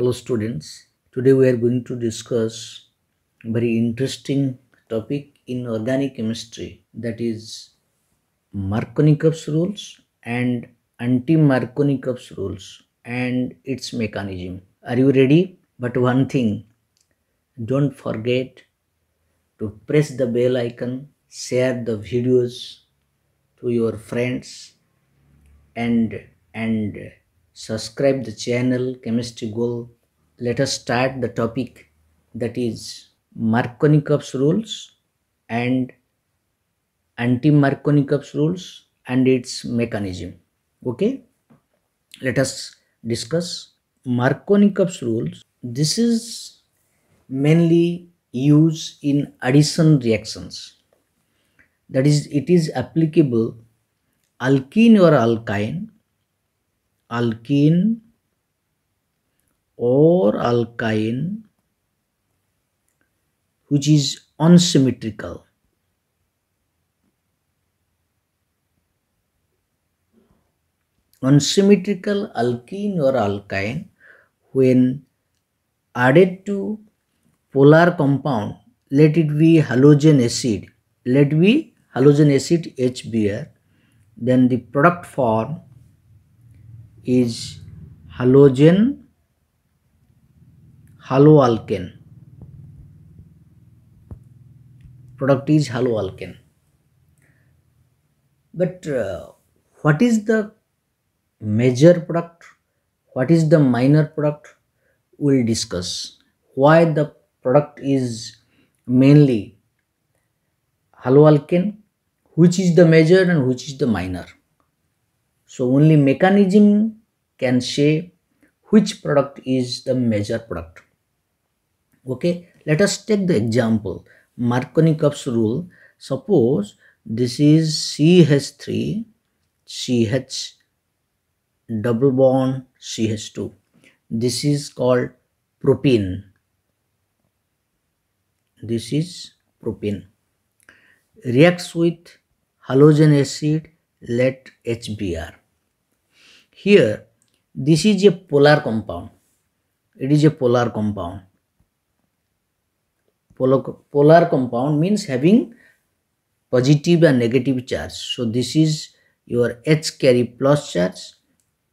hello students today we are going to discuss very interesting topic in organic chemistry that is markovnikov's rules and anti-markovnikov's rules and its mechanism are you ready but one thing don't forget to press the bell icon share the videos to your friends and and subscribe the channel chemistry goal let us start the topic that is markovnikov's rules and anti-markovnikov's rules and its mechanism okay let us discuss markovnikov's rules this is mainly used in addition reactions that is it is applicable alkene or alkyne alkene or alkyne which is unsymmetrical. Unsymmetrical alkene or alkyne when added to polar compound let it be halogen acid let be halogen acid HBr then the product form is halogen haloalkane product is haloalkane but uh, what is the major product what is the minor product we'll discuss why the product is mainly haloalkane which is the major and which is the minor so only mechanism can say which product is the major product okay let us take the example markovnikov's rule suppose this is ch3 ch double bond ch2 this is called propene this is propene reacts with halogen acid let hbr here this is a polar compound. It is a polar compound. Polar compound means having positive and negative charge. So this is your H carry plus charge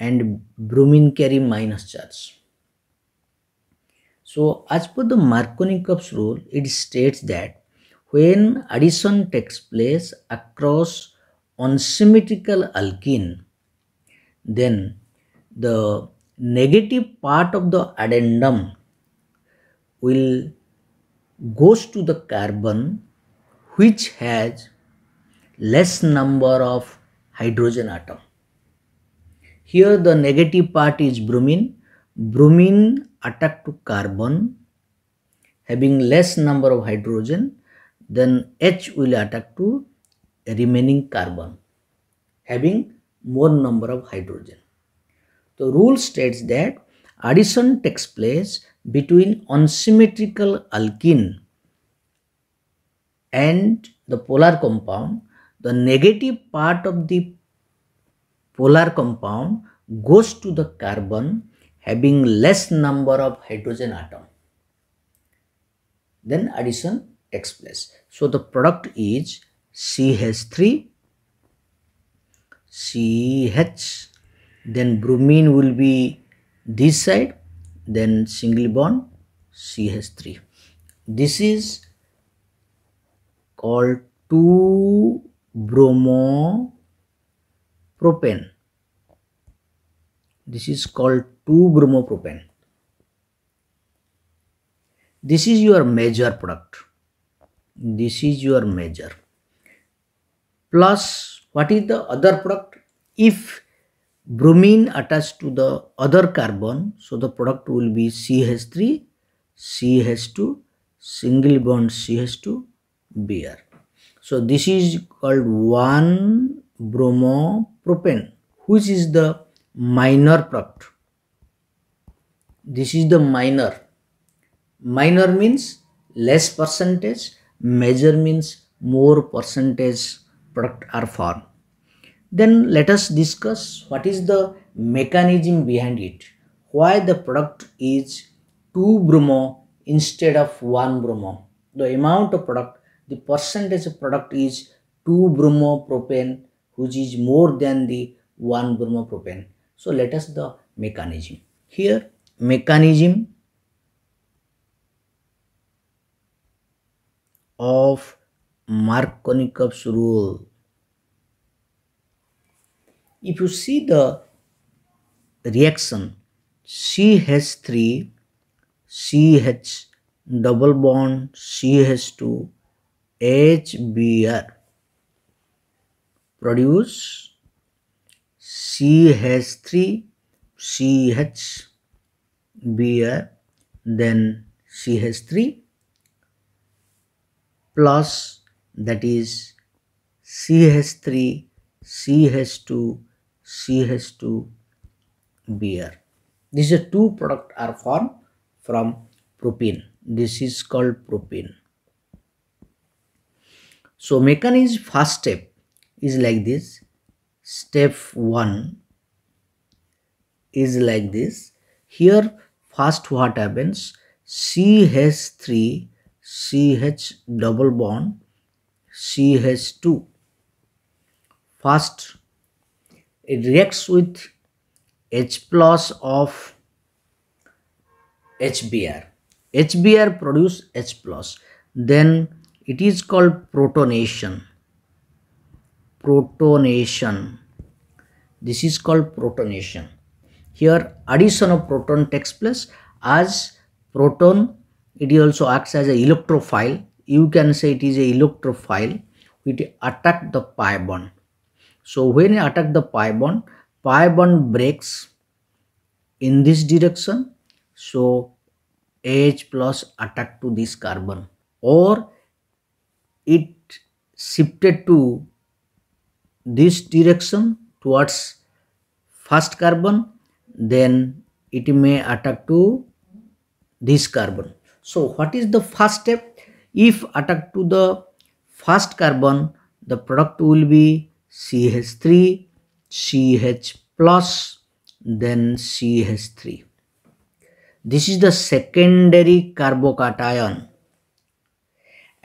and bromine carry minus charge. So as per the Markovnikov's rule, it states that when addition takes place across unsymmetrical alkene, then the negative part of the addendum will goes to the carbon which has less number of hydrogen atom. Here the negative part is bromine. Bromine attack to carbon having less number of hydrogen then H will attack to remaining carbon having more number of hydrogen. The rule states that addition takes place between unsymmetrical alkene and the polar compound. The negative part of the polar compound goes to the carbon having less number of hydrogen atom. Then addition takes place. So the product is CH3, CH then bromine will be this side then single bond CH3 this is called 2 bromo propane. this is called 2 bromopropane this is your major product this is your major plus what is the other product if bromine attached to the other carbon so the product will be CH3 CH2 single bond CH2 Br so this is called 1 propane, which is the minor product this is the minor minor means less percentage major means more percentage product are formed then let us discuss what is the mechanism behind it. Why the product is 2 bromo instead of 1 bromo. The amount of product, the percentage of product is 2 bromopropane which is more than the 1 bromopropane. So let us the mechanism. Here mechanism of Markovnikov's rule if you see the reaction CH3 CH double bond CH2 HBr produce CH3 CH Br, then CH3 plus that is CH3 CH2 CH2Br. This is a two product are formed from propene. This is called propene. So mechanism first step is like this. Step 1 is like this. Here first what happens? CH3 CH double bond CH2 first it reacts with H plus of HBr. HBr produce H plus. Then it is called protonation. Protonation. This is called protonation. Here addition of proton takes place as proton. It also acts as a electrophile. You can say it is a electrophile. It attack the pi bond so when you attack the pi bond, pi bond breaks in this direction. So H plus attack to this carbon or it shifted to this direction towards first carbon then it may attack to this carbon. So what is the first step? If attack to the first carbon the product will be CH3, CH plus, then CH3. This is the secondary carbocation.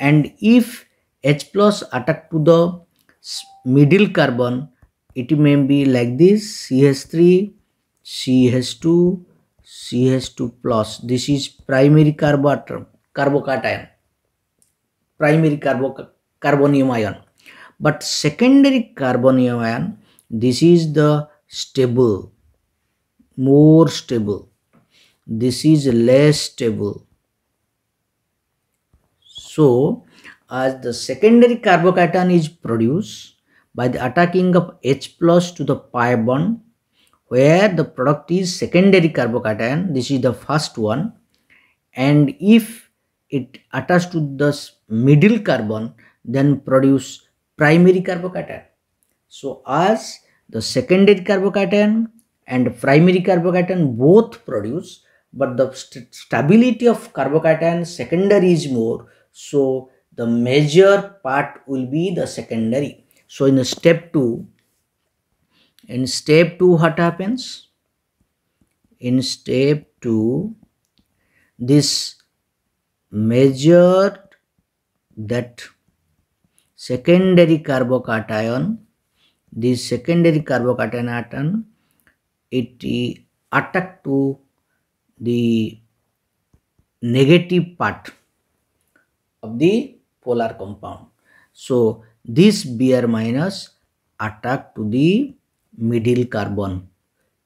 And if H plus attack to the middle carbon, it may be like this CH3, CH2, CH2 plus. This is primary carbocation, carbocation primary carbo carbonium ion. But secondary carbonyl ion, this is the stable, more stable. This is less stable. So, as the secondary carbocation is produced by the attacking of H plus to the pi bond, where the product is secondary carbocation, this is the first one, and if it attaches to the middle carbon, then produce primary carbocation. So as the secondary carbocation and primary carbocation both produce but the st stability of carbocation secondary is more. So the major part will be the secondary. So in step 2, in step 2 what happens? In step 2, this major that secondary carbocation. This secondary carbocation atom, it attack to the negative part of the polar compound. So, this Br minus attack to the middle carbon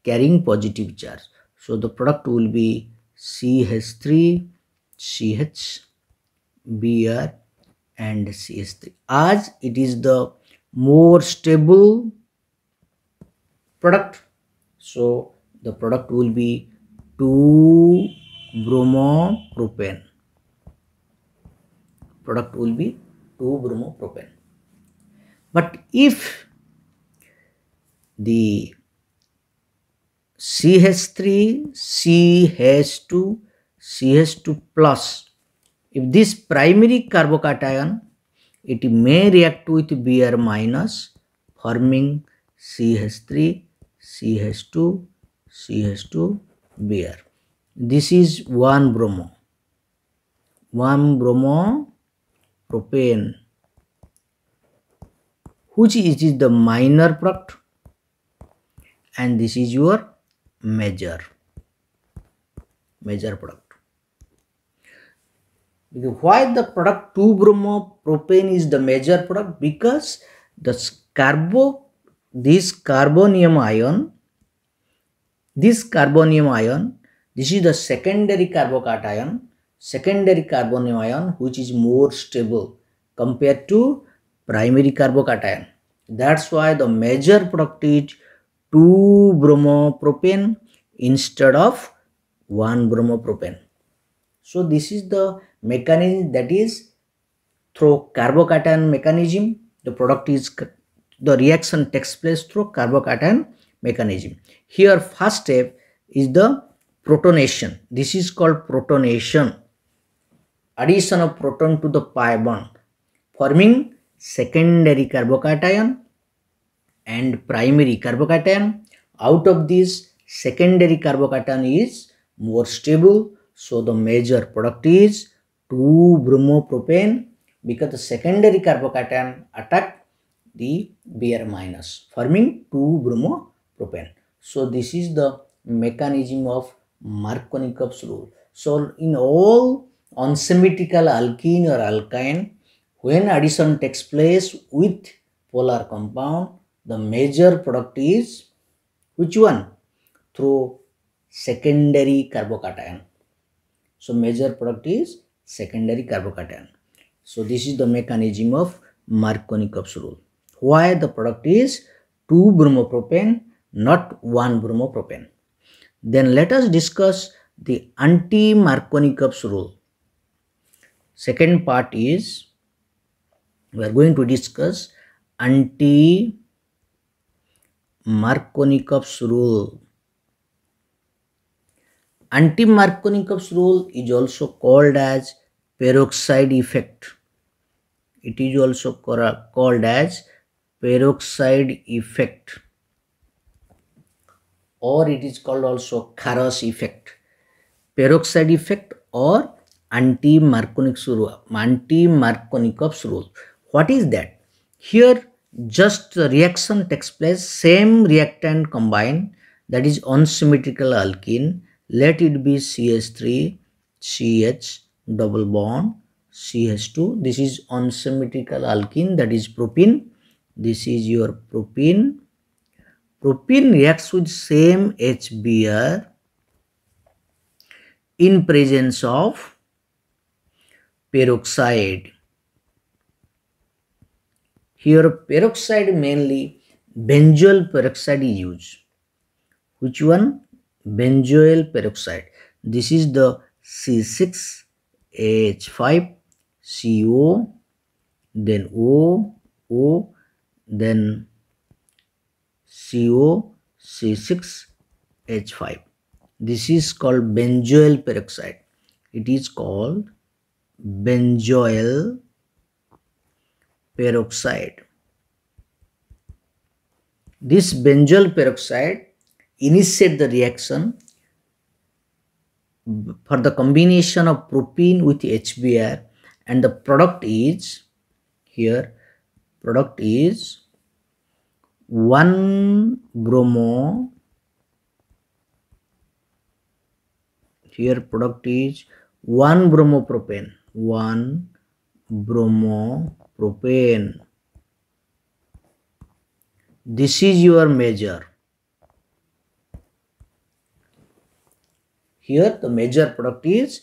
carrying positive charge. So, the product will be CH3, CH, Br and CS3 as it is the more stable product so the product will be 2 bromopropane product will be 2 bromopropane but if the CH3 CH2 CH2 plus if this primary carbocation, it may react with Br minus forming CH3, CH2, CH2, Br. This is one bromo. One bromo propane which is, is the minor product and this is your major major product why the product 2-bromopropane is the major product? Because the carbo, this carbonium ion, this carbonium ion, this is the secondary carbocation, secondary carbonium ion which is more stable compared to primary carbocation. That's why the major product is 2-bromopropane instead of 1-bromopropane. So this is the mechanism that is through carbocation mechanism the product is the reaction takes place through carbocation mechanism here first step is the protonation this is called protonation addition of proton to the pi bond forming secondary carbocation and primary carbocation out of this secondary carbocation is more stable so the major product is 2 bromopropane because the secondary carbocation attack the Br minus forming 2 bromopropane. So this is the mechanism of Markovnikov's rule. So in all unsymmetrical alkene or alkyne when addition takes place with polar compound the major product is which one? Through secondary carbocation. So major product is secondary carbocation. So this is the mechanism of Markovnikov's rule. Why the product is 2 bromopropane not 1 bromopropane. Then let us discuss the anti-Markovnikov's rule. Second part is we are going to discuss anti-Markovnikov's rule. Anti-Markovnikov's rule is also called as peroxide effect. It is also called as peroxide effect or it is called also Kharos effect. Peroxide effect or anti-Markovnikov's rule. Anti-Markovnikov's rule. What is that? Here just the reaction takes place, same reactant combined that is unsymmetrical alkene let it be ch3 ch double bond ch2 this is unsymmetrical alkene that is propene this is your propene propene reacts with same hbr in presence of peroxide here peroxide mainly benzoyl peroxide is used which one benzoyl peroxide. This is the C6H5CO, then O, O, then CO, C6H5. This is called benzoyl peroxide. It is called benzoyl peroxide. This benzoyl peroxide initiate the reaction for the combination of propene with HBr and the product is here product is 1 bromo here product is 1 bromopropane 1 bromopropane this is your measure Here the major product is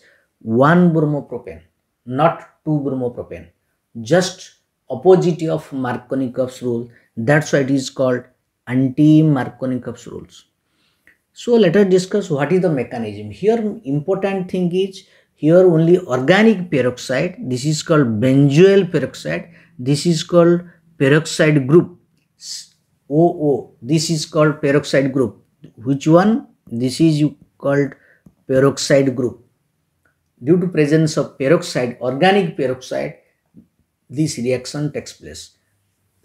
1 bromopropane, not 2 bromopropane. Just opposite of Markovnikov's rule. That's why it is called anti-Markovnikov's rules. So let us discuss what is the mechanism. Here important thing is here only organic peroxide. This is called benzoyl peroxide. This is called peroxide group. OO. This is called peroxide group. Which one? This is called peroxide group. Due to presence of peroxide, organic peroxide, this reaction takes place.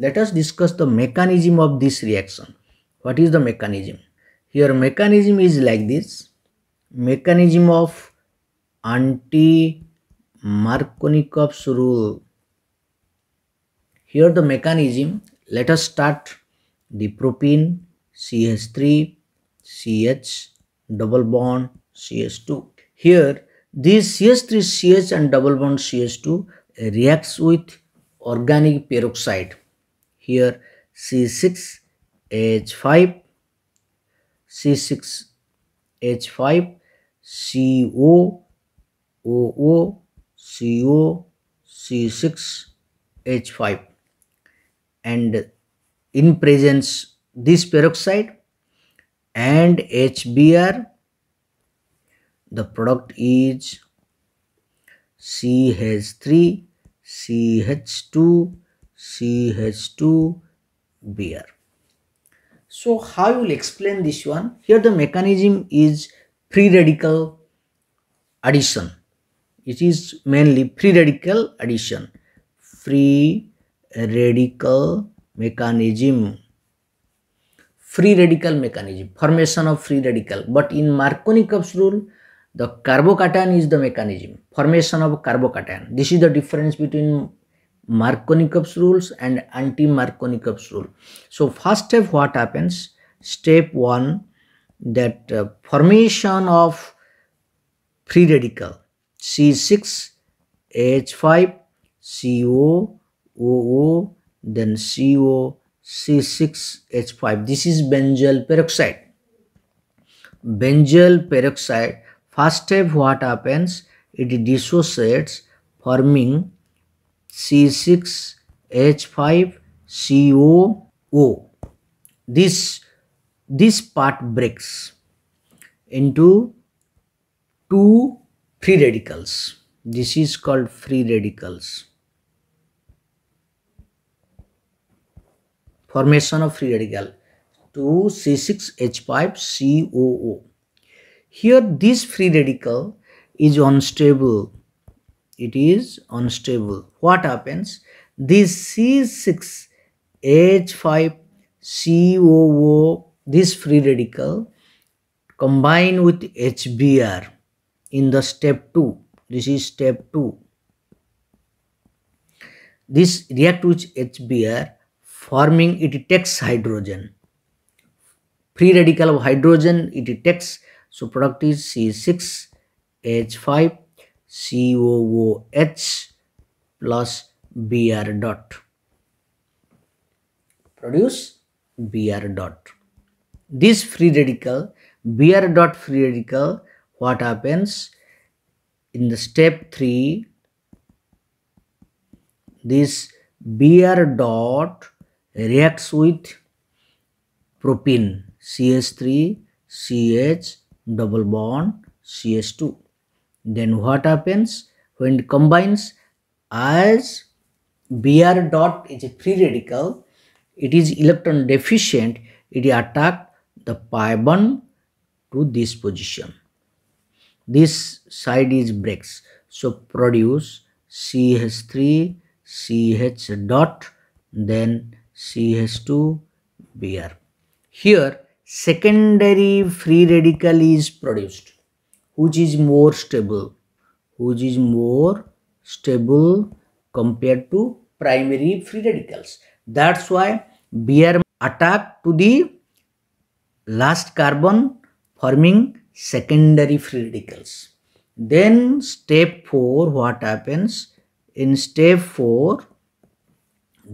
Let us discuss the mechanism of this reaction. What is the mechanism? Here mechanism is like this. Mechanism of anti-Markovnikov's rule. Here the mechanism, let us start the propene CH3 CH double bond CH2. Here this CH3 CH and double bond CH2 reacts with organic peroxide. Here C6 H5 C6 H5 CO OO CO C6 H5 and in presence this peroxide and HBr the product is CH3 CH2 CH2 beer so how you will explain this one here the mechanism is free radical addition it is mainly free radical addition free radical mechanism free radical mechanism formation of free radical but in marconi cups rule the carbocation is the mechanism, formation of carbocation. This is the difference between Markovnikov's rules and anti-Markovnikov's rule. So first step what happens? Step 1 that uh, formation of free radical C6, H5, CO, OO, then CO, C6, H5. This is benzyl peroxide. Benzyl peroxide First step what happens? It dissociates forming C6H5COO. This, this part breaks into two free radicals. This is called free radicals. Formation of free radical 2C6H5COO. Here this free radical is unstable. It is unstable. What happens? This C6H5COO, this free radical combine with HBr in the step 2. This is step 2. This react with HBr forming it takes hydrogen. Free radical of hydrogen it takes so product is C6H5 COOH plus BR dot. Produce BR dot. This free radical, BR dot free radical, what happens? In the step 3, this BR dot reacts with propene CH3 CH double bond cs2 then what happens when it combines as br dot is a free radical it is electron deficient it attack the pi bond to this position this side is breaks so produce ch3 ch dot then ch2 br here secondary free radical is produced which is more stable which is more stable compared to primary free radicals that's why Beer attack to the last carbon forming secondary free radicals then step 4 what happens in step 4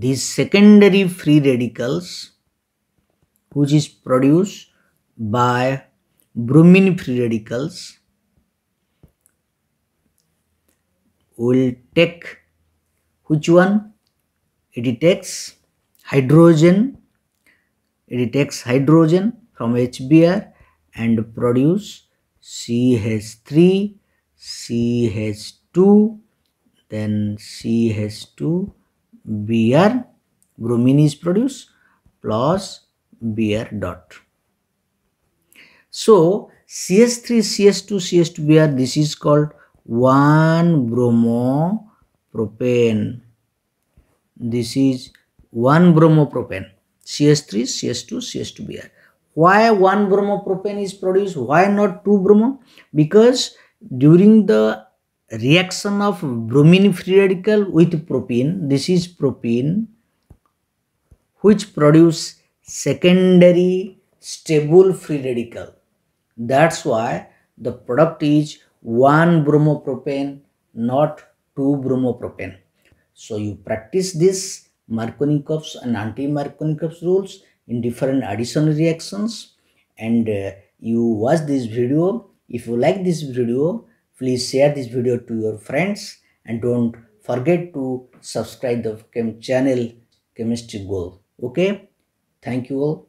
these secondary free radicals which is produced by bromine free radicals will take which one it takes hydrogen it takes hydrogen from HBr and produce CH3 CH2 then CH2 Br bromine is produced plus Br dot. So CS 3 CS 2 CS 2 Br this is called 1 bromopropane. This is 1 bromopropane CS 3 CS 2 CS 2 Br. Why 1 bromopropane is produced? Why not 2 bromo? Because during the reaction of bromine free radical with propene, this is propene which produce secondary stable free radical. That's why the product is 1 bromopropane, not 2 bromopropane. So you practice this Markovnikov's and anti-Markovnikov's rules in different addition reactions and uh, you watch this video. If you like this video, please share this video to your friends and don't forget to subscribe the chem channel chemistry goal okay Thank you all.